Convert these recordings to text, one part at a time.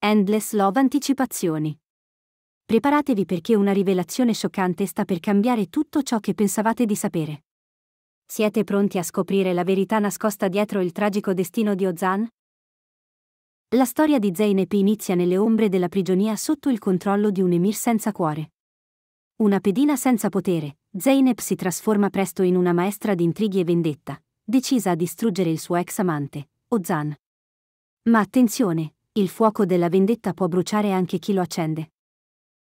Endless Love Anticipazioni. Preparatevi perché una rivelazione scioccante sta per cambiare tutto ciò che pensavate di sapere. Siete pronti a scoprire la verità nascosta dietro il tragico destino di Ozan? La storia di Zeynep inizia nelle ombre della prigionia sotto il controllo di un emir senza cuore. Una pedina senza potere, Zeynep si trasforma presto in una maestra di intrighi e vendetta, decisa a distruggere il suo ex amante, Ozan. Ma attenzione, il fuoco della vendetta può bruciare anche chi lo accende.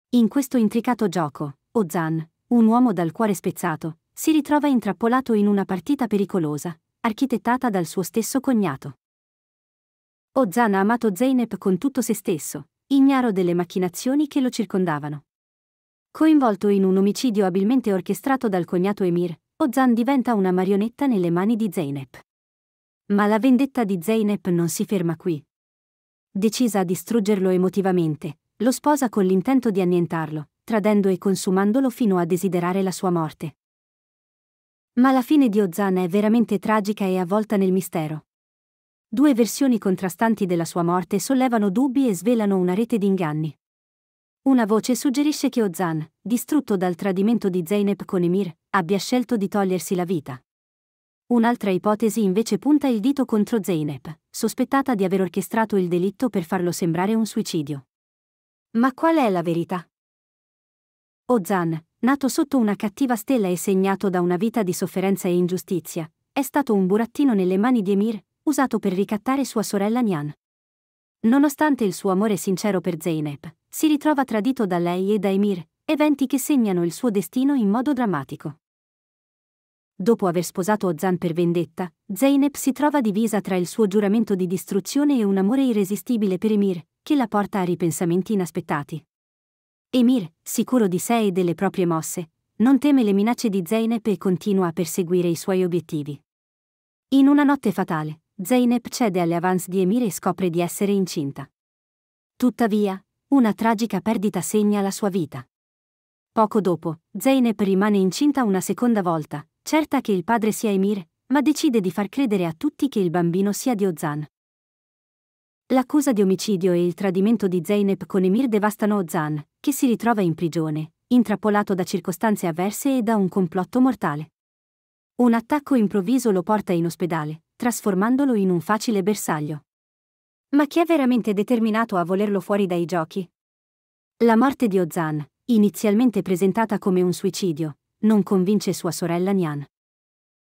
In questo intricato gioco, Ozan, un uomo dal cuore spezzato, si ritrova intrappolato in una partita pericolosa, architettata dal suo stesso cognato. Ozan ha amato Zeynep con tutto se stesso, ignaro delle macchinazioni che lo circondavano. Coinvolto in un omicidio abilmente orchestrato dal cognato Emir, Ozan diventa una marionetta nelle mani di Zeynep. Ma la vendetta di Zeynep non si ferma qui decisa a distruggerlo emotivamente, lo sposa con l'intento di annientarlo, tradendo e consumandolo fino a desiderare la sua morte. Ma la fine di Ozan è veramente tragica e avvolta nel mistero. Due versioni contrastanti della sua morte sollevano dubbi e svelano una rete di inganni. Una voce suggerisce che Ozan, distrutto dal tradimento di Zeynep con Emir, abbia scelto di togliersi la vita. Un'altra ipotesi invece punta il dito contro Zeynep, sospettata di aver orchestrato il delitto per farlo sembrare un suicidio. Ma qual è la verità? Ozan, nato sotto una cattiva stella e segnato da una vita di sofferenza e ingiustizia, è stato un burattino nelle mani di Emir, usato per ricattare sua sorella Nian. Nonostante il suo amore sincero per Zeynep, si ritrova tradito da lei e da Emir, eventi che segnano il suo destino in modo drammatico dopo aver sposato Ozan per vendetta, Zeynep si trova divisa tra il suo giuramento di distruzione e un amore irresistibile per Emir, che la porta a ripensamenti inaspettati. Emir, sicuro di sé e delle proprie mosse, non teme le minacce di Zeynep e continua a perseguire i suoi obiettivi. In una notte fatale, Zeynep cede alle avance di Emir e scopre di essere incinta. Tuttavia, una tragica perdita segna la sua vita. Poco dopo, Zeynep rimane incinta una seconda volta, certa che il padre sia Emir, ma decide di far credere a tutti che il bambino sia di Ozan. L'accusa di omicidio e il tradimento di Zeynep con Emir devastano Ozan, che si ritrova in prigione, intrappolato da circostanze avverse e da un complotto mortale. Un attacco improvviso lo porta in ospedale, trasformandolo in un facile bersaglio. Ma chi è veramente determinato a volerlo fuori dai giochi? La morte di Ozan, inizialmente presentata come un suicidio, non convince sua sorella Nian.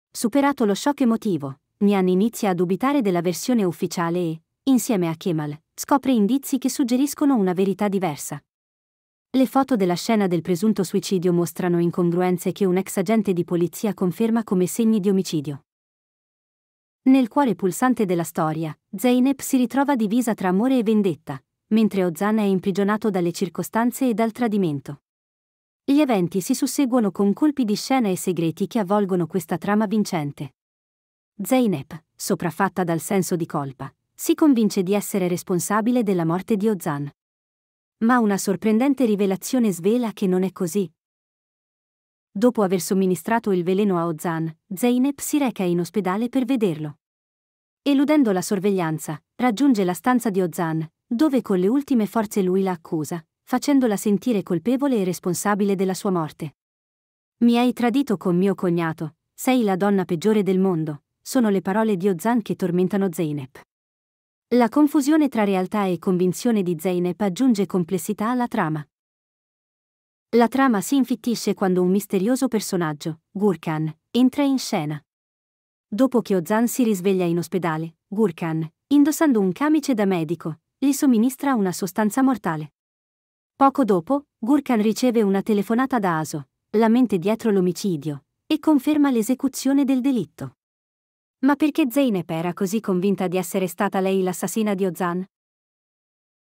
Superato lo shock emotivo, Nian inizia a dubitare della versione ufficiale e, insieme a Kemal, scopre indizi che suggeriscono una verità diversa. Le foto della scena del presunto suicidio mostrano incongruenze che un ex agente di polizia conferma come segni di omicidio. Nel cuore pulsante della storia, Zeynep si ritrova divisa tra amore e vendetta, mentre Ozan è imprigionato dalle circostanze e dal tradimento. Gli eventi si susseguono con colpi di scena e segreti che avvolgono questa trama vincente. Zeynep, sopraffatta dal senso di colpa, si convince di essere responsabile della morte di Ozan. Ma una sorprendente rivelazione svela che non è così. Dopo aver somministrato il veleno a Ozan, Zeynep si reca in ospedale per vederlo. Eludendo la sorveglianza, raggiunge la stanza di Ozan, dove con le ultime forze lui la accusa, facendola sentire colpevole e responsabile della sua morte. Mi hai tradito con mio cognato, sei la donna peggiore del mondo, sono le parole di Ozan che tormentano Zeynep. La confusione tra realtà e convinzione di Zeynep aggiunge complessità alla trama. La trama si infittisce quando un misterioso personaggio, Gurkan, entra in scena. Dopo che Ozan si risveglia in ospedale, Gurkan, indossando un camice da medico, gli somministra una sostanza mortale. Poco dopo, Gurkan riceve una telefonata da Aso, la mente dietro l'omicidio, e conferma l'esecuzione del delitto. Ma perché Zeynep era così convinta di essere stata lei l'assassina di Ozan?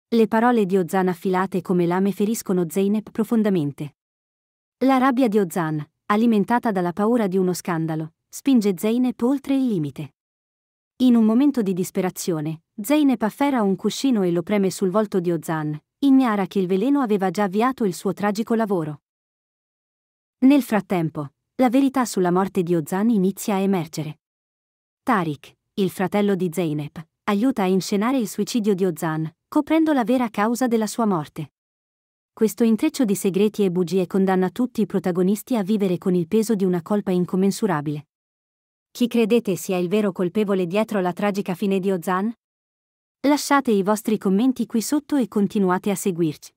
Le parole di Ozan affilate come lame feriscono Zeynep profondamente. La rabbia di Ozan, alimentata dalla paura di uno scandalo, spinge Zeynep oltre il limite. In un momento di disperazione, Zeynep afferra un cuscino e lo preme sul volto di Ozan, ignara che il veleno aveva già avviato il suo tragico lavoro. Nel frattempo, la verità sulla morte di Ozan inizia a emergere. Tarik, il fratello di Zeynep, aiuta a inscenare il suicidio di Ozan, coprendo la vera causa della sua morte. Questo intreccio di segreti e bugie condanna tutti i protagonisti a vivere con il peso di una colpa incommensurabile chi credete sia il vero colpevole dietro la tragica fine di Ozan? Lasciate i vostri commenti qui sotto e continuate a seguirci.